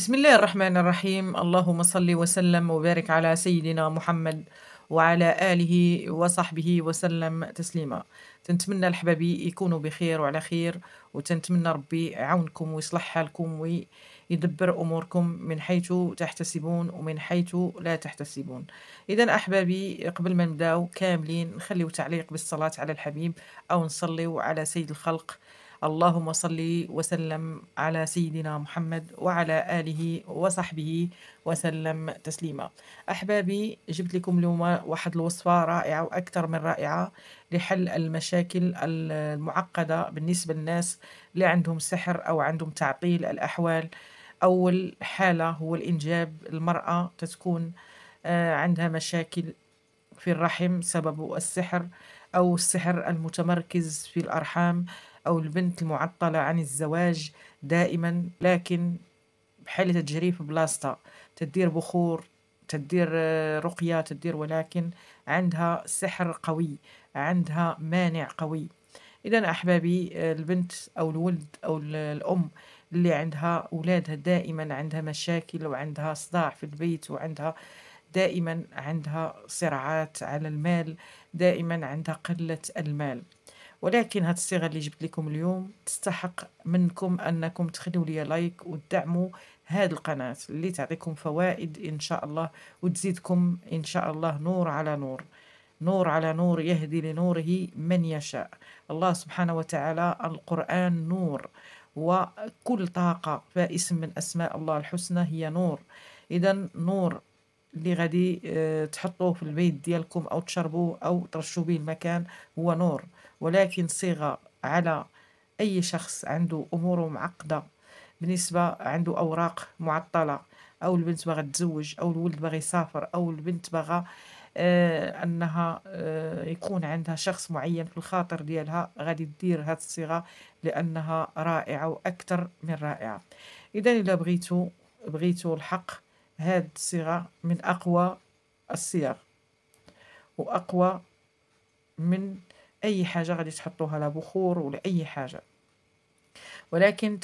بسم الله الرحمن الرحيم اللهم صل وسلم وبارك على سيدنا محمد وعلى آله وصحبه وسلم تسليما تنتمنى الحبابي يكونوا بخير وعلى خير وتنتمنى ربي يعاونكم ويصلح حالكم ويدبر أموركم من حيث تحتسبون ومن حيث لا تحتسبون إذا أحبابي قبل ما نبداو كاملين نخليو تعليق بالصلاة على الحبيب أو نصليو على سيد الخلق اللهم صل وسلم على سيدنا محمد وعلى آله وصحبه وسلم تسليما أحبابي جبت لكم اليوم واحد الوصفة رائعة وأكثر من رائعة لحل المشاكل المعقدة بالنسبة للناس اللي عندهم سحر أو عندهم تعطيل الأحوال أول حالة هو الإنجاب المرأة تتكون آه، عندها مشاكل في الرحم سبب السحر أو السحر المتمركز في الأرحام أو البنت المعطلة عن الزواج دائما لكن بحالة تجريف بلاصتها تدير بخور تدير آه، رقية تدير ولكن عندها سحر قوي عندها مانع قوي إذا أحبابي آه، البنت أو الولد أو الأم اللي عندها أولادها دائما عندها مشاكل وعندها صداع في البيت وعندها دائما عندها صراعات على المال دائما عندها قلة المال ولكن هاد الصيغه اللي جبت لكم اليوم تستحق منكم انكم تخليوا لي لايك وتدعموا هاد القناه اللي تعطيكم فوائد ان شاء الله وتزيدكم ان شاء الله نور على نور نور على نور يهدي لنوره من يشاء الله سبحانه وتعالى القرآن نور وكل طاقة فاسم من أسماء الله الحسنى هي نور إذا نور اللي غادي آه، تحطوه في البيت ديالكم أو تشربوه أو ترشوا به المكان هو نور ولكن صيغة على أي شخص عنده أموره معقدة بالنسبة عنده أوراق معطلة أو البنت باغا تزوج أو الولد باغي يسافر أو البنت باغا آه أنها آه يكون عندها شخص معين في الخاطر ديالها غادي دير هاد الصيغة لأنها رائعة وأكثر من رائعة إذا إلا بغيتو بغيتو الحق هاد الصيغة من أقوى الصيغ وأقوى من اي حاجه غادي تحطوها لا بخور ولا اي حاجه ولكن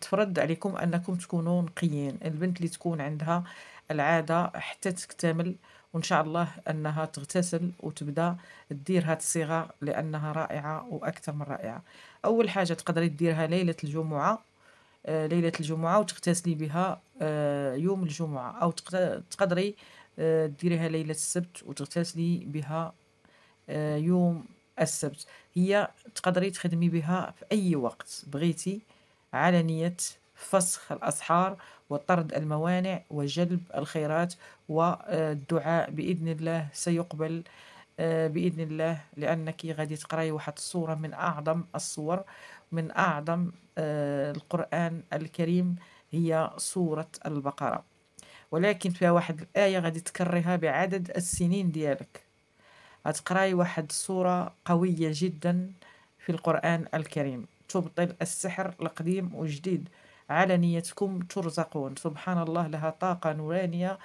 تفرض عليكم انكم تكونوا نقيين البنت اللي تكون عندها العاده حتى تكتمل وان شاء الله انها تغتسل وتبدا دير هاد الصيغه لانها رائعه واكثر من رائعه اول حاجه تقدري ديرها ليله الجمعه آه، ليله الجمعه وتغتسلي بها آه، يوم الجمعه او تقدري آه، ديريها ليله السبت وتغتسلي بها يوم السبت هي تقدري تخدمي بها في أي وقت بغيتي على نية فسخ الأسحار وطرد الموانع وجلب الخيرات والدعاء بإذن الله سيقبل آه، بإذن الله لأنك غادي تقراي واحد الصورة من أعظم الصور من أعظم آه، القرآن الكريم هي سورة البقرة ولكن فيها واحد الآية غادي تكرها بعدد السنين ديالك غتقراي واحد صورة قوية جدا في القرآن الكريم تبطل السحر القديم والجديد على نيتكم ترزقون سبحان الله لها طاقة نورانية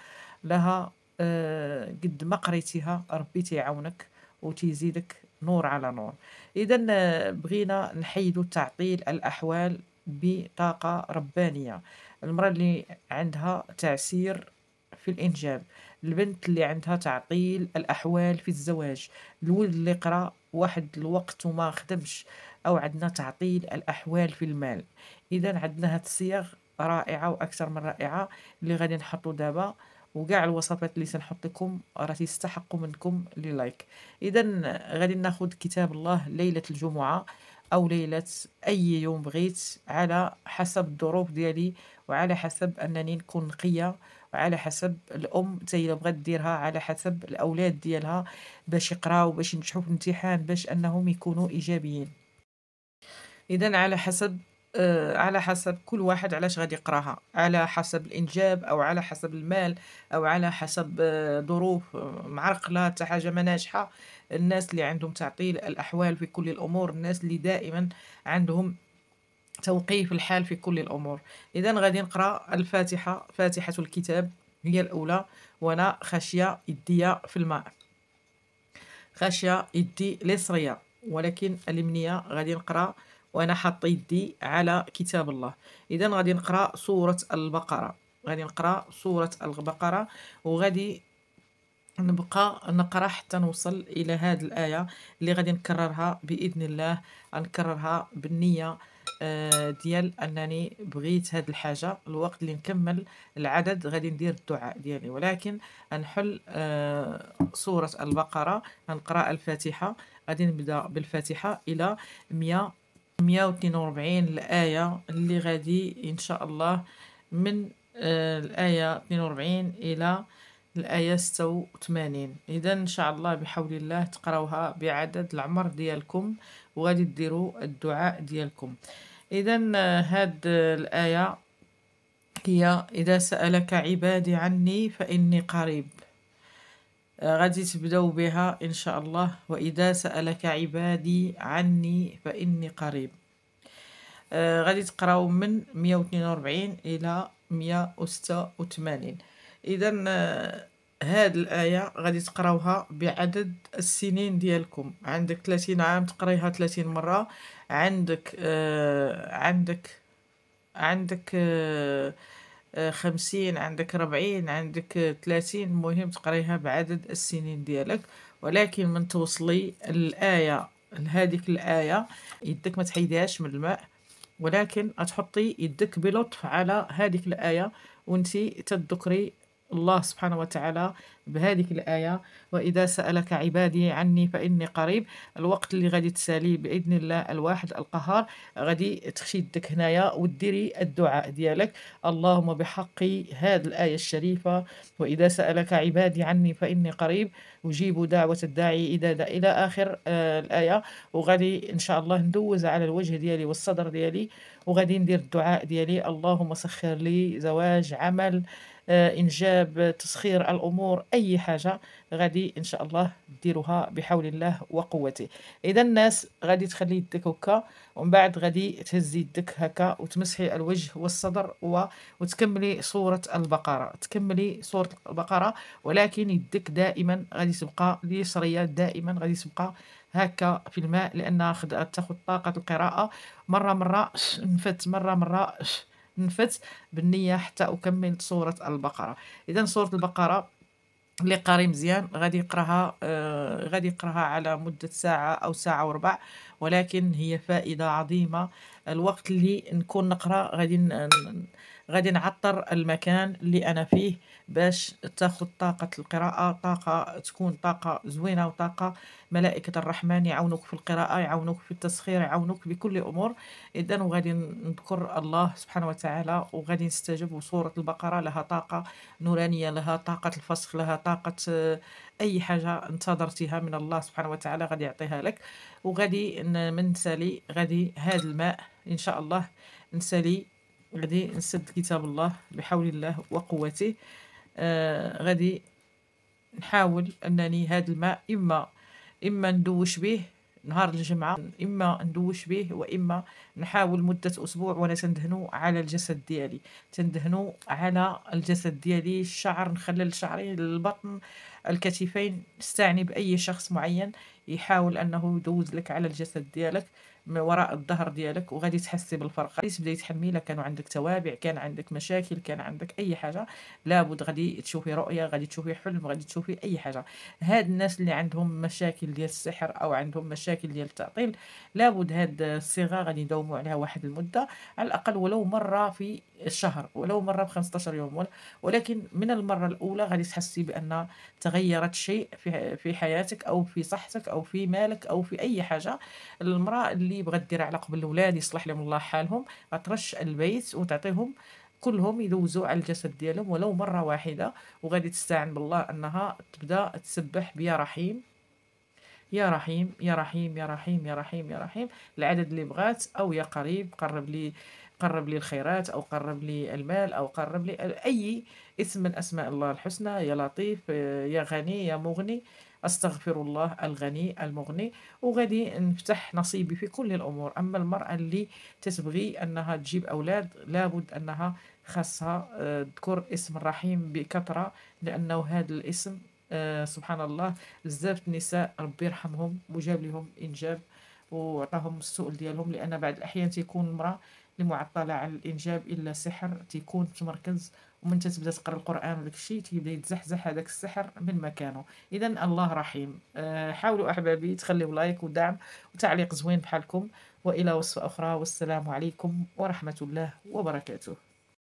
لها آه، قد ما قريتيها ربي تيعاونك وتزيدك نور على نور اذا آه، بغينا نحيد تعطيل الاحوال بطاقه ربانيه المراه اللي عندها تعسير في الإنجاب البنت اللي عندها تعطيل الأحوال في الزواج الولد اللي قرأ واحد الوقت وما خدمش أو عندنا تعطيل الأحوال في المال إذا عندنا هاد الصيغ رائعة وأكثر من رائعة اللي غادي نحطو دابا وكاع الوصفات اللي سنحط لكم راه تستحقوا منكم لي لايك اذا غادي ناخذ كتاب الله ليله الجمعه او ليله اي يوم بغيت على حسب الظروف ديالي وعلى حسب انني نكون نقيه على حسب الام تاي الا بغات ديرها على حسب الاولاد ديالها باش يقراو باش ينجحوا في الامتحان باش انهم يكونوا ايجابيين اذا على حسب آه على حسب كل واحد علاش غادي يقراها على حسب الانجاب او على حسب المال او على حسب آه ظروف آه، معرقله حتى حاجه ما ناجحه الناس اللي عندهم تعطيل الاحوال في كل الامور الناس اللي دائما عندهم توقيف الحال في كل الأمور إذا غادي نقرأ الفاتحة فاتحة الكتاب هي الأولى وأنا خشية يدية في الماء خشية يدي لصريا ولكن اليمنية غادي نقرأ وأنا حاط يدي على كتاب الله إذا غادي نقرأ سورة البقرة غادي نقرأ سورة البقرة وغادي نبقى نقرا حتى نوصل الى هذه الايه اللي غادي نكررها باذن الله غنكررها بالنيه آه، ديال انني بغيت هاد الحاجه الوقت اللي نكمل العدد غادي ندير الدعاء ديالي ولكن نحل آه، سوره البقره نقرا الفاتحه غادي نبدا بالفاتحه الى 100 142 الايه اللي غادي ان شاء الله من آه، الايه 42 الى الآية 86 إذا إن شاء الله بحول الله تقراوها بعدد العمر ديالكم وغادي ديروا الدعاء ديالكم إذا هاد الآية هي إذا سألك عبادي عني فإني قريب غادي تبداو بها ان شاء الله واذا سالك عبادي عني فاني قريب آه، غادي تقراو من 142 الى 186 اذا آه، هاد الآية غادي تقراوها بعدد السنين ديالكم عندك 30 عام تقريها 30 مرة عندك آه عندك عندك آه،, آه خمسين عندك ربعين عندك ثلاثين مهم تقريها بعدد السنين ديالك ولكن من توصلي الآية لهذيك الآية يدك ما تحيدهاش من الماء ولكن تحطي يدك بلطف على هذيك الآية وانتي تذكري الله سبحانه وتعالى بهذه الآية وإذا سألك عبادي عني فإني قريب الوقت اللي غادي تسالي بإذن الله الواحد القهار غادي تخشي يدك هنايا وديري الدعاء ديالك اللهم بحق هذه الآية الشريفة وإذا سألك عبادي عني فإني قريب أجيب دعوة الداعي إذا دا إلى آخر آه الآية وغادي إن شاء الله ندوز على الوجه ديالي والصدر ديالي وغادي ندير الدعاء ديالي اللهم سخر لي زواج عمل آه، انجاب تسخير الامور اي حاجه غادي ان شاء الله ديروها بحول الله وقوته اذا الناس غادي تخلي يدك هكا ومن بعد غادي تهزي يدك هكا وتمسحي الوجه والصدر و... وتكملي صوره البقره تكملي صوره البقره ولكن يدك دائما غادي تبقى اليسريه دائما غادي تبقى هكا في الماء لانها تاخذ طاقه القراءه مره مره نفت مره مره نفت بالنية حتى أكمل سورة البقرة إذا سورة البقرة اللي قاري مزيان غادي يقراها آه غادي يقراها على مدة ساعة أو ساعة وربع ولكن هي فائدة عظيمة الوقت اللي نكون نقرا غادي غادي نعطر المكان اللي انا فيه باش تاخذ طاقه القراءه طاقه تكون طاقه زوينه وطاقه ملائكه الرحمن يعاونوك في القراءه يعاونوك في التسخير يعاونوك بكل امور اذا وغادي نذكر الله سبحانه وتعالى وغادي نستجب وسوره البقره لها طاقه نورانيه لها طاقه الفسخ لها طاقه آه، اي حاجه انتظرتيها من الله سبحانه وتعالى غادي يعطيها لك وغادي من سالي غادي هذا الماء ان شاء الله نسالي غادي نسد كتاب الله بحول الله وقوته آه غادي نحاول انني هذا الماء اما اما ندوش به نهار الجمعة إما ندوش به وإما نحاول مدة أسبوع وأنا تندهنو على الجسد ديالي تندهنو على الجسد ديالي الشعر نخلل شعري البطن الكتفين استعني بأي شخص معين يحاول أنه يدوز لك على الجسد ديالك من وراء الظهر ديالك وغادي تحسي بالفرق غادي تبداي تحمي لا كانوا عندك توابع كان عندك مشاكل كان عندك اي حاجه لابد غادي تشوفي رؤيه غادي تشوفي حلم غادي تشوفي اي حاجه هاد الناس اللي عندهم مشاكل ديال السحر او عندهم مشاكل ديال التعطيل لابد هاد الصيغه غادي يداوموا عليها واحد المده على الاقل ولو مره في الشهر ولو مره ب 15 يوم ولكن من المره الاولى غادي تحسي بان تغيرت شيء في في حياتك او في صحتك او في مالك او في اي حاجه المراه اللي بغات دير علاقه بالولاد يصلح لهم الله حالهم غترش البيت وتعطيهم كلهم يدوزوا على الجسد ديالهم ولو مره واحده وغادي تستعن بالله انها تبدا تسبح بيا رحيم يا رحيم يا رحيم يا رحيم يا رحيم يا رحيم العدد اللي بغات او يا قريب قرب لي قرب لي الخيرات أو قرب لي المال أو قرب لي أي اسم من أسماء الله الحسنى يا لطيف يا غني يا مغني أستغفر الله الغني المغني وغادي نفتح نصيبي في كل الأمور أما المرأة اللي تتبغي أنها تجيب أولاد لابد أنها خاصها آه، تذكر اسم الرحيم بكثرة لأنه هذا الاسم آه، سبحان الله بزاف النساء ربي يرحمهم وجاب لهم إنجاب وعطاهم السؤل ديالهم لأن بعض الأحيان تيكون المرأة معطله على الانجاب الا سحر تيكون مركز ومن تتبدا تقرا القران وداك الشيء تيبدا يتزحزح هذاك السحر من مكانه اذا الله رحيم آه، حاولوا احبابي تخليوا لايك ودعم وتعليق زوين بحالكم والى وصفه اخرى والسلام عليكم ورحمه الله وبركاته